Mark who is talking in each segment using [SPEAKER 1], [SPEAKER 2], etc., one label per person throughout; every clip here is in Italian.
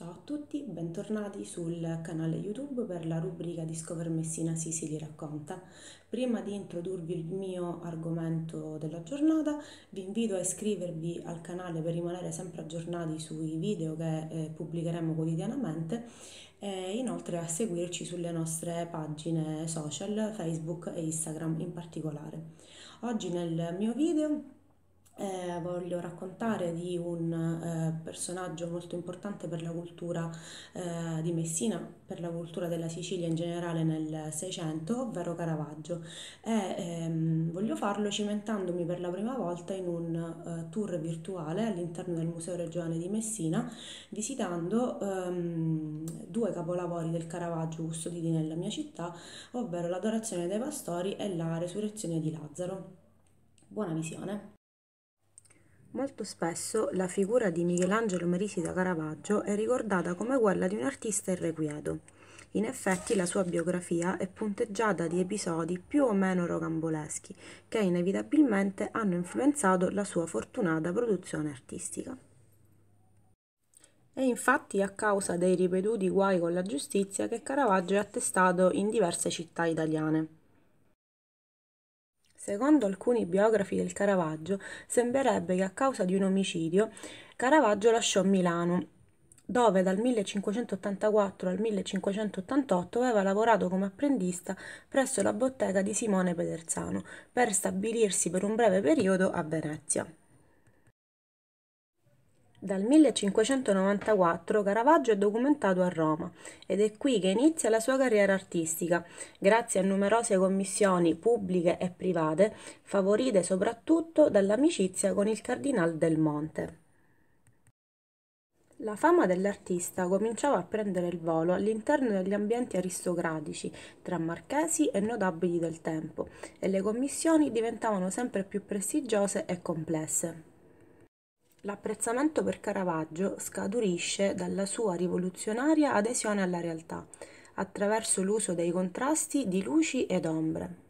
[SPEAKER 1] Ciao a tutti, bentornati sul canale YouTube per la rubrica Discover Messina Sisili racconta. Prima di introdurvi il mio argomento della giornata, vi invito a iscrivervi al canale per rimanere sempre aggiornati sui video che eh, pubblicheremo quotidianamente e inoltre a seguirci sulle nostre pagine social, Facebook e Instagram in particolare. Oggi nel mio video eh, voglio raccontare di un eh, personaggio molto importante per la cultura eh, di Messina, per la cultura della Sicilia in generale nel Seicento, ovvero Caravaggio. E ehm, voglio farlo cimentandomi per la prima volta in un eh, tour virtuale all'interno del Museo Regionale di Messina, visitando ehm, due capolavori del Caravaggio custoditi nella mia città, ovvero l'Adorazione dei Pastori e la Resurrezione di Lazzaro. Buona visione! Molto spesso la figura di Michelangelo Merisi da Caravaggio è ricordata come quella di un artista irrequieto. In effetti la sua biografia è punteggiata di episodi più o meno rocamboleschi che inevitabilmente hanno influenzato la sua fortunata produzione artistica. È infatti a causa dei ripetuti guai con la giustizia che Caravaggio è attestato in diverse città italiane. Secondo alcuni biografi del Caravaggio, sembrerebbe che a causa di un omicidio Caravaggio lasciò Milano, dove dal 1584 al 1588 aveva lavorato come apprendista presso la bottega di Simone Pedersano, per stabilirsi per un breve periodo a Venezia. Dal 1594 Caravaggio è documentato a Roma ed è qui che inizia la sua carriera artistica, grazie a numerose commissioni pubbliche e private, favorite soprattutto dall'amicizia con il Cardinal del Monte. La fama dell'artista cominciava a prendere il volo all'interno degli ambienti aristocratici, tra marchesi e notabili del tempo, e le commissioni diventavano sempre più prestigiose e complesse. L'apprezzamento per Caravaggio scaturisce dalla sua rivoluzionaria adesione alla realtà, attraverso l'uso dei contrasti di luci ed ombre.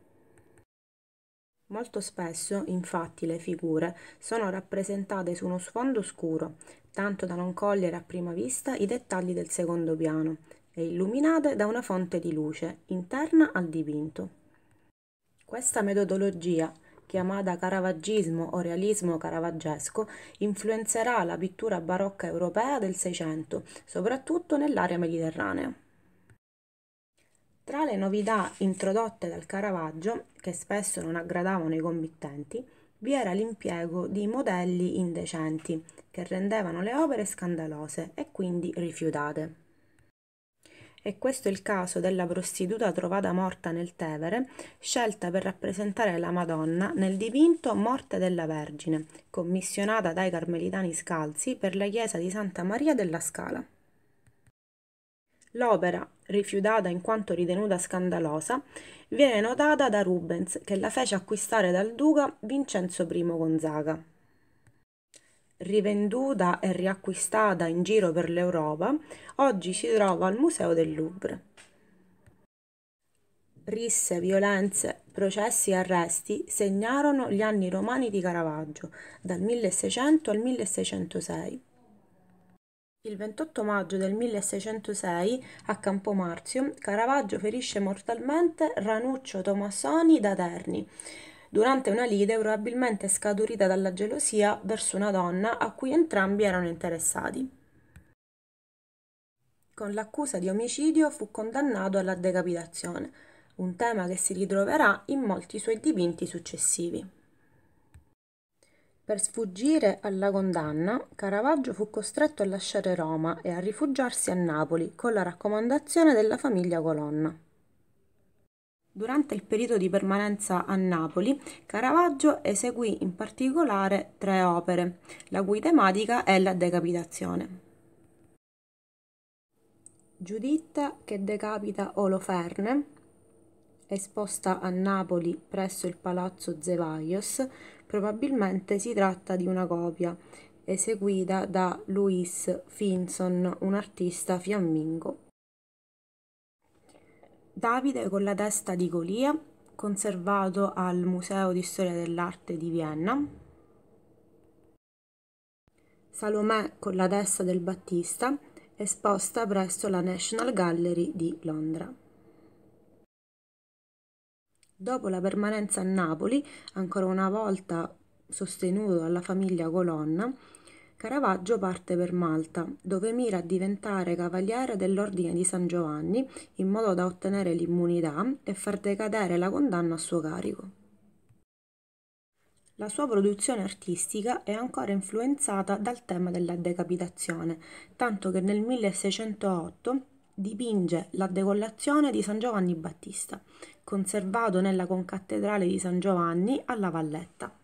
[SPEAKER 1] Molto spesso, infatti, le figure sono rappresentate su uno sfondo scuro, tanto da non cogliere a prima vista i dettagli del secondo piano, e illuminate da una fonte di luce interna al dipinto. Questa metodologia chiamata caravaggismo o realismo caravaggesco, influenzerà la pittura barocca europea del Seicento, soprattutto nell'area mediterranea. Tra le novità introdotte dal Caravaggio, che spesso non aggradavano i committenti, vi era l'impiego di modelli indecenti, che rendevano le opere scandalose e quindi rifiutate e questo è il caso della prostituta trovata morta nel Tevere, scelta per rappresentare la Madonna nel dipinto Morte della Vergine, commissionata dai Carmelitani Scalzi per la chiesa di Santa Maria della Scala. L'opera, rifiutata in quanto ritenuta scandalosa, viene notata da Rubens, che la fece acquistare dal duca Vincenzo I Gonzaga rivenduta e riacquistata in giro per l'Europa, oggi si trova al Museo del Louvre. Risse, violenze, processi e arresti segnarono gli anni romani di Caravaggio, dal 1600 al 1606. Il 28 maggio del 1606, a Campomarzio, Caravaggio ferisce mortalmente Ranuccio Tomassoni da Terni, durante una lite probabilmente scaturita dalla gelosia verso una donna a cui entrambi erano interessati. Con l'accusa di omicidio fu condannato alla decapitazione, un tema che si ritroverà in molti suoi dipinti successivi. Per sfuggire alla condanna, Caravaggio fu costretto a lasciare Roma e a rifugiarsi a Napoli con la raccomandazione della famiglia Colonna. Durante il periodo di permanenza a Napoli, Caravaggio eseguì in particolare tre opere, la cui tematica è la decapitazione. Giuditta che decapita Oloferne, esposta a Napoli presso il Palazzo Zevaios, probabilmente si tratta di una copia, eseguita da Luis Finson, un artista fiammingo. Davide con la testa di Golia, conservato al Museo di Storia dell'Arte di Vienna. Salomè con la testa del Battista, esposta presso la National Gallery di Londra. Dopo la permanenza a Napoli, ancora una volta sostenuto dalla famiglia Colonna, Caravaggio parte per Malta, dove mira a diventare cavaliere dell'Ordine di San Giovanni in modo da ottenere l'immunità e far decadere la condanna a suo carico. La sua produzione artistica è ancora influenzata dal tema della decapitazione, tanto che nel 1608 dipinge la decollazione di San Giovanni Battista, conservato nella concattedrale di San Giovanni alla Valletta.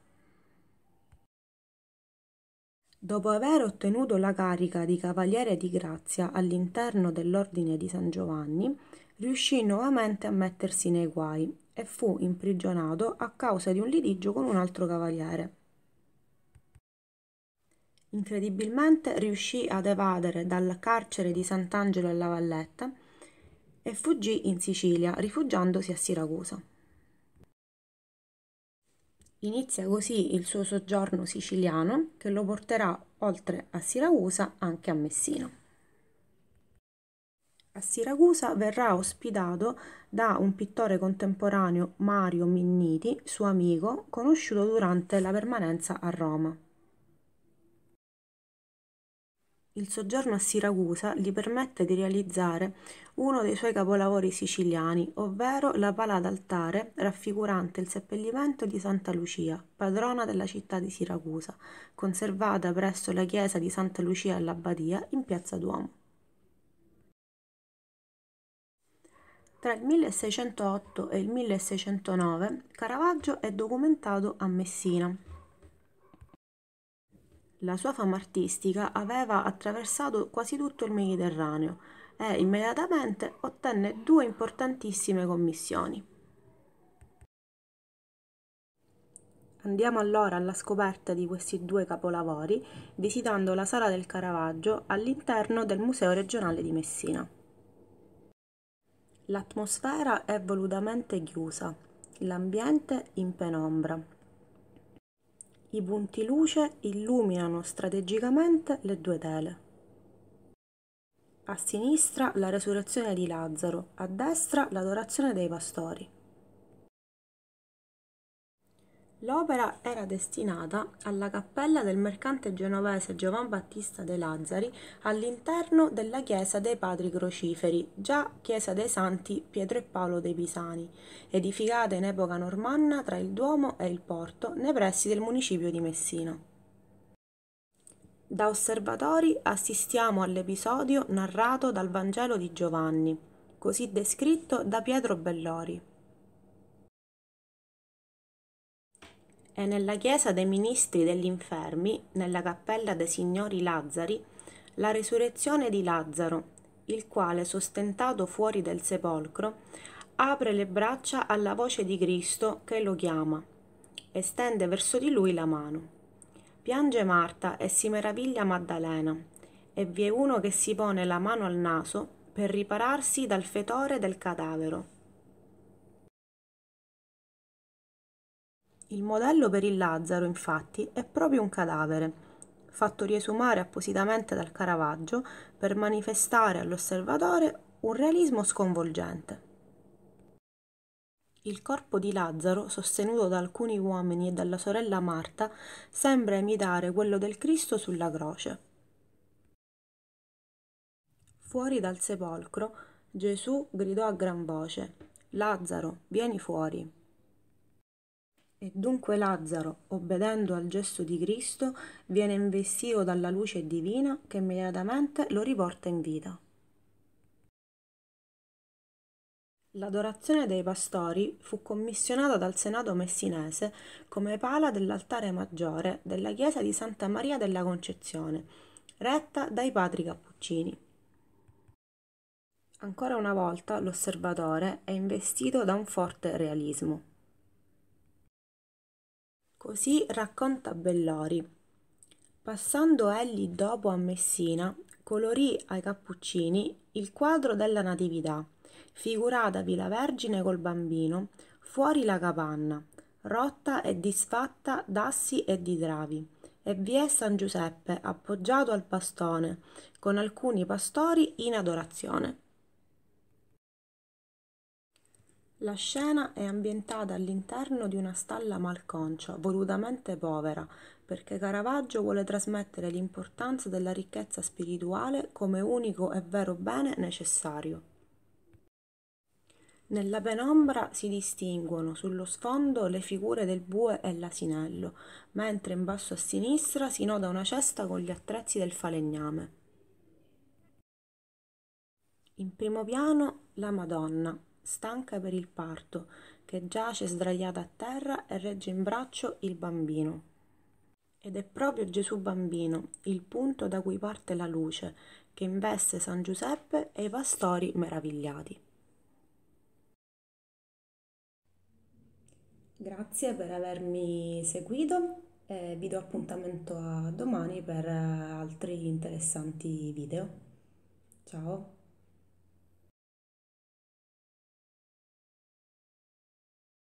[SPEAKER 1] Dopo aver ottenuto la carica di Cavaliere di Grazia all'interno dell'Ordine di San Giovanni, riuscì nuovamente a mettersi nei guai e fu imprigionato a causa di un litigio con un altro cavaliere. Incredibilmente riuscì ad evadere dal carcere di Sant'Angelo alla Valletta e fuggì in Sicilia, rifugiandosi a Siracusa. Inizia così il suo soggiorno siciliano che lo porterà oltre a Siracusa anche a Messina. A Siracusa verrà ospitato da un pittore contemporaneo Mario Minniti, suo amico, conosciuto durante la permanenza a Roma. Il soggiorno a Siracusa gli permette di realizzare uno dei suoi capolavori siciliani, ovvero la pala d'altare raffigurante il seppellimento di Santa Lucia, padrona della città di Siracusa, conservata presso la chiesa di Santa Lucia all'Abbadia in piazza Duomo. Tra il 1608 e il 1609 Caravaggio è documentato a Messina, la sua fama artistica aveva attraversato quasi tutto il Mediterraneo e immediatamente ottenne due importantissime commissioni. Andiamo allora alla scoperta di questi due capolavori visitando la sala del Caravaggio all'interno del Museo regionale di Messina. L'atmosfera è volutamente chiusa, l'ambiente in penombra, i punti luce illuminano strategicamente le due tele. A sinistra la resurrezione di Lazzaro, a destra l'adorazione dei pastori. L'opera era destinata alla cappella del mercante genovese Giovan Battista de Lazzari all'interno della chiesa dei Padri Crociferi, già chiesa dei Santi Pietro e Paolo dei Pisani, edificata in epoca normanna tra il Duomo e il Porto, nei pressi del municipio di Messina. Da osservatori assistiamo all'episodio narrato dal Vangelo di Giovanni, così descritto da Pietro Bellori. e nella chiesa dei ministri degli infermi, nella cappella dei signori Lazzari, la resurrezione di Lazzaro, il quale, sostentato fuori del sepolcro, apre le braccia alla voce di Cristo che lo chiama e stende verso di lui la mano. Piange Marta e si meraviglia Maddalena, e vi è uno che si pone la mano al naso per ripararsi dal fetore del cadavero. Il modello per il Lazzaro, infatti, è proprio un cadavere, fatto riesumare appositamente dal Caravaggio per manifestare all'osservatore un realismo sconvolgente. Il corpo di Lazzaro, sostenuto da alcuni uomini e dalla sorella Marta, sembra imitare quello del Cristo sulla croce. Fuori dal sepolcro, Gesù gridò a gran voce, Lazzaro, vieni fuori. E dunque Lazzaro, obbedendo al gesto di Cristo, viene investito dalla luce divina che immediatamente lo riporta in vita. L'adorazione dei pastori fu commissionata dal Senato messinese come pala dell'altare maggiore della chiesa di Santa Maria della Concezione, retta dai padri cappuccini. Ancora una volta l'osservatore è investito da un forte realismo. Così racconta Bellori. Passando egli dopo a Messina, colorì ai cappuccini il quadro della Natività, figuratavi la Vergine col bambino, fuori la capanna, rotta e disfatta d'assi e di travi, e vi è San Giuseppe appoggiato al bastone, con alcuni pastori in adorazione. La scena è ambientata all'interno di una stalla malconcia, volutamente povera, perché Caravaggio vuole trasmettere l'importanza della ricchezza spirituale come unico e vero bene necessario. Nella penombra si distinguono sullo sfondo le figure del bue e l'asinello, mentre in basso a sinistra si noda una cesta con gli attrezzi del falegname. In primo piano la Madonna, stanca per il parto, che giace sdraiata a terra e regge in braccio il bambino. Ed è proprio Gesù bambino, il punto da cui parte la luce, che investe San Giuseppe e i pastori meravigliati. Grazie per avermi seguito e vi do appuntamento a domani per altri interessanti video. Ciao!